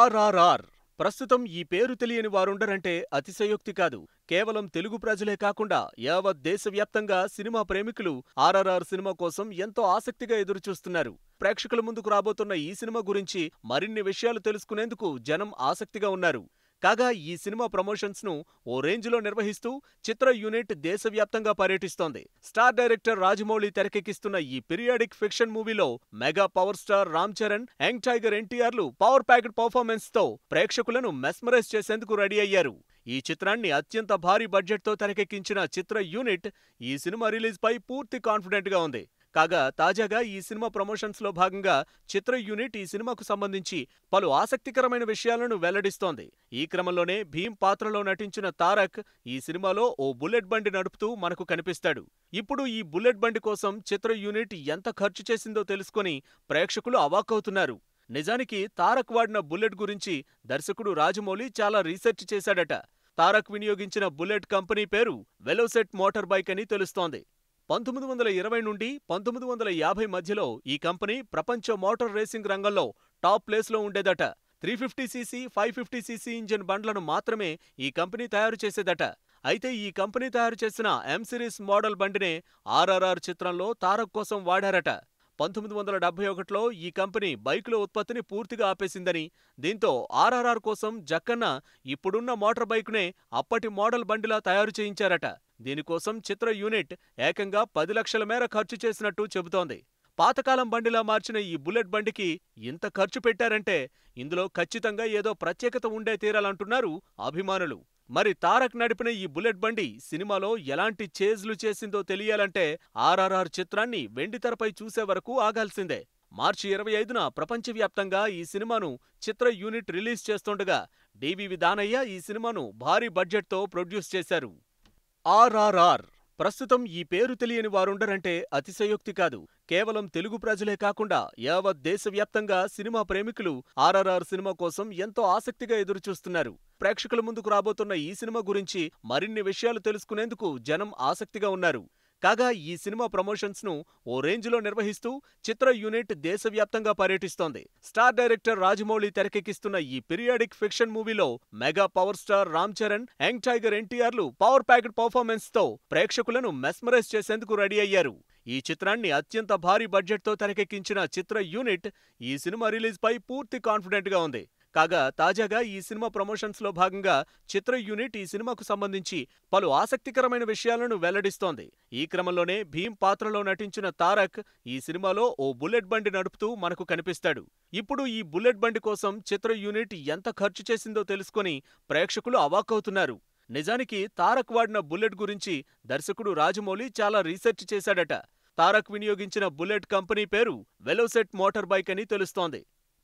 ఆర్ఆర్ఆర్ ప్రస్తుతం ఈ పేరు తెలియని వారుండరంటే అతిశయోక్తి కాదు కేవలం తెలుగు ప్రజలే కాకుండా యావత్ దేశవ్యాప్తంగా సినిమా ప్రేమికులు ఆర్ఆర్ఆర్ సినిమా కోసం ఎంతో ఆసక్తిగా ఎదురుచూస్తున్నారు ప్రేక్షకుల ముందుకు రాబోతున్న ఈ సినిమా గురించి మరిన్ని విషయాలు తెలుసుకునేందుకు జనం ఆసక్తిగా ఉన్నారు కాగా ఈ సినిమా ప్రమోషన్స్ను ఓ రేంజ్లో నిర్వహిస్తూ చిత్ర యూనిట్ దేశవ్యాప్తంగా పర్యటిస్తోంది స్టార్ డైరెక్టర్ రాజమౌళి తెరకెక్కిస్తున్న ఈ పీరియాడిక్ ఫిక్షన్ మూవీలో mega power star Ram Charan young tiger ఎన్టీఆర్లు పవర్ పర్ఫార్మెన్స్ పర్ఫార్మెన్స్తో ప్రేక్షకులను మెస్మరైజ్ చేసేందుకు రెడీ అయ్యారు ఈ చిత్రాన్ని అత్యంత భారీ బడ్జెట్తో తెరకెక్కించిన చిత్ర యూనిట్ ఈ సినిమా రిలీజ్ పై పూర్తి కాన్ఫిడెంట్ గా ఉంది కాగా తాజాగా ఈ సినిమా ప్రమోషన్స్ లో భాగంగా చిత్ర యూనిట్ ఈ సినిమాకు సంబంధించి పలు ఆసక్తికరమైన విషయాలను వెల్లడిస్తోంది ఈ క్రమంలోనే భీమ్ పాత్రలో నటించిన తారక్ ఈ సినిమాలో ఓ బుల్లెట్ బండి నడుపుతూ మనకు కనిపిస్తాడు ఇప్పుడు ఈ బుల్లెట్ బండి కోసం చిత్ర యూనిట్ ఎంత ఖర్చు చేసిందో తెలుసుకుని ప్రేక్షకులు అవాక్కవుతున్నారు నిజానికి తారక్ వాడిన బుల్లెట్ గురించి దర్శకుడు రాజమౌళి చాలా రీసెర్చ్ చేశాడట తారక్ వినియోగించిన బుల్లెట్ కంపెనీ పేరు వెలోసెట్ మోటార్ బైక్ అని తెలుస్తోంది పంతొమ్మిది వందల ఇరవై నుండి పంతొమ్మిది వందల యాభై మధ్యలో ఈ కంపెనీ ప్రపంచ మోటార్ రేసింగ్ రంగంలో టాప్ ప్లేస్లో ఉండేదట three fifty CC five fifty CC engine బండ్లను మాత్రమే ఈ కంపెనీ తయారు చేసేదట అయితే ఈ కంపెనీ తయారు చేసిన ఎం సిరీస్ మోడల్ బండినే ఆర్ఆర్ఆర్ చిత్రంలో తారక్ కోసం వాడారట పంతొమ్మిది వందల డెబ్బై ఒకటిలో ఈ కంపెనీ బైకుల ఉత్పత్తిని పూర్తిగా ఆపేసిందని దీంతో ఆర్ఆర్ఆర్ కోసం జక్కన్న ఇప్పుడున్న మోటార్ బైక్నే అప్పటి మోడల్ బండిలా తయారు చేయించారట దీనికోసం చిత్ర యూనిట్ ఏకంగా పది లక్షల మేర ఖర్చు చేసినట్టు చెబుతోంది పాతకాలం బండిలా మార్చిన ఈ బుల్లెట్ బండికి ఇంత ఖర్చు పెట్టారంటే ఇందులో ఖచ్చితంగా ఏదో ప్రత్యేకత ఉండే తీరాలంటున్నారు అభిమానులు మరి తారక్ నడిపిన ఈ బుల్లెట్ బండి సినిమాలో ఎలాంటి చేజ్లు చేసిందో తెలియాలంటే ఆర్ఆర్ఆర్ చిత్రాన్ని వెండితెరపై చూసే వరకు ఆగాల్సిందే మార్చి ఇరవై ఐదున ప్రపంచవ్యాప్తంగా ఈ సినిమాను చిత్ర యూనిట్ రిలీజ్ చేస్తుండగా డివివి దానయ్య ఈ సినిమాను భారీ బడ్జెట్తో ప్రొడ్యూస్ చేశారు ఆర్ఆర్ఆర్ ప్రస్తుతం ఈ పేరు తెలియని వారుండరంటే అతిశయోక్తి కాదు కేవలం తెలుగు ప్రజలే కాకుండా యావత్ దేశవ్యాప్తంగా సినిమా ప్రేమికులు ఆర్ఆర్ఆర్ సినిమా కోసం ఎంతో ఆసక్తిగా ఎదురుచూస్తున్నారు ప్రేక్షకుల ముందుకు రాబోతున్న ఈ సినిమా గురించి మరిన్ని విషయాలు తెలుసుకునేందుకు జనం ఆసక్తిగా ఉన్నారు కాగా ఈ సినిమా ప్రమోషన్స్ ను ఓ రేంజ్లో నిర్వహిస్తూ చిత్ర యూనిట్ దేశవ్యాప్తంగా పర్యటిస్తోంది స్టార్ డైరెక్టర్ రాజమౌళి తెరకెక్కిస్తున్న ఈ పీరియాడిక్ ఫిక్షన్ మూవీలో mega power star Ram Charan young tiger ఎన్టీఆర్లు పవర్ ప్యాక్డ్ పర్ఫార్మెన్స్ తో ప్రేక్షకులను మెస్మరైజ్ చేసేందుకు రెడీ అయ్యారు ఈ చిత్రాన్ని అత్యంత భారీ బడ్జెట్తో తెరకెక్కించిన చిత్ర యూనిట్ ఈ సినిమా రిలీజ్ పై పూర్తి కాన్ఫిడెంట్ గా ఉంది కాగా తాజాగా ఈ సినిమా ప్రమోషన్స్ లో భాగంగా చిత్ర యూనిట్ ఈ సినిమాకు సంబంధించి పలు ఆసక్తికరమైన విషయాలను వెల్లడిస్తోంది ఈ క్రమంలోనే భీమ్ పాత్రలో నటించిన తారక్ ఈ సినిమాలో ఓ బుల్లెట్ బండి నడుపుతూ మనకు కనిపిస్తాడు ఇప్పుడు ఈ బుల్లెట్ బండి కోసం చిత్ర యూనిట్ ఎంత ఖర్చు చేసిందో తెలుసుకుని ప్రేక్షకులు అవాక్కవుతున్నారు నిజానికి తారక్ వాడిన బుల్లెట్ గురించి దర్శకుడు రాజమౌళి చాలా రీసెర్చ్ చేశాడట తారక్ వినియోగించిన బుల్లెట్ కంపెనీ పేరు వెలోసెట్ మోటార్ బైక్ అని తెలుస్తోంది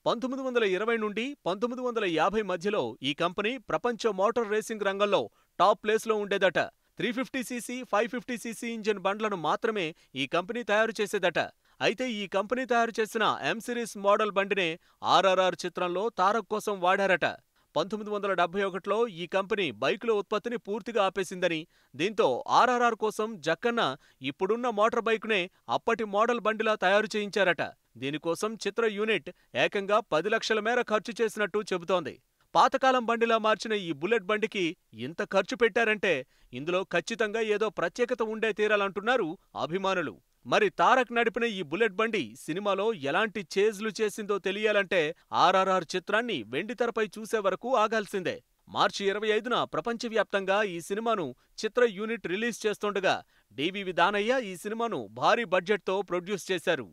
పంతొమ్మిది వందల ఇరవై నుండి పంతొమ్మిది వందల యాభై మధ్యలో ఈ కంపెనీ ప్రపంచ మోటార్ రేసింగ్ రంగంలో టాప్ ప్లేస్లో ఉండేదట three fifty CC five fifty CC engine బండ్లను మాత్రమే ఈ కంపెనీ తయారు చేసేదట అయితే ఈ కంపెనీ తయారు చేసిన ఎం సిరీస్ మోడల్ బండినే ఆర్ఆర్ఆర్ చిత్రంలో తారక్ కోసం వాడారట పంతొమ్మిది వందల డెబ్బై ఒకటిలో ఈ కంపెనీ బైకుల ఉత్పత్తిని పూర్తిగా ఆపేసిందని దీంతో ఆర్ఆర్ఆర్ కోసం జక్కన్న ఇప్పుడున్న మోటార్ బైక్నే అప్పటి మోడల్ బండిలా తయారు చేయించారట దీనికోసం చిత్ర యూనిట్ ఏకంగా పది లక్షల మేర ఖర్చు చేసినట్టు చెబుతోంది పాతకాలం బండిలా మార్చిన ఈ బుల్లెట్ బండికి ఇంత ఖర్చు పెట్టారంటే ఇందులో ఖచ్చితంగా ఏదో ప్రత్యేకత ఉండే తీరాలంటున్నారు అభిమానులు మరి తారక్ నడిపిన ఈ బుల్లెట్ బండి సినిమాలో ఎలాంటి చేజ్లు చేసిందో తెలియాలంటే ఆర్ఆర్ఆర్ చిత్రాన్ని వెండితెరపై చూసే వరకు ఆగాల్సిందే మార్చి ఇరవై ఐదున ప్రపంచవ్యాప్తంగా ఈ సినిమాను చిత్ర యూనిట్ రిలీజ్ చేస్తుండగా డివివి దానయ్య ఈ సినిమాను భారీ బడ్జెట్తో ప్రొడ్యూస్ చేశారు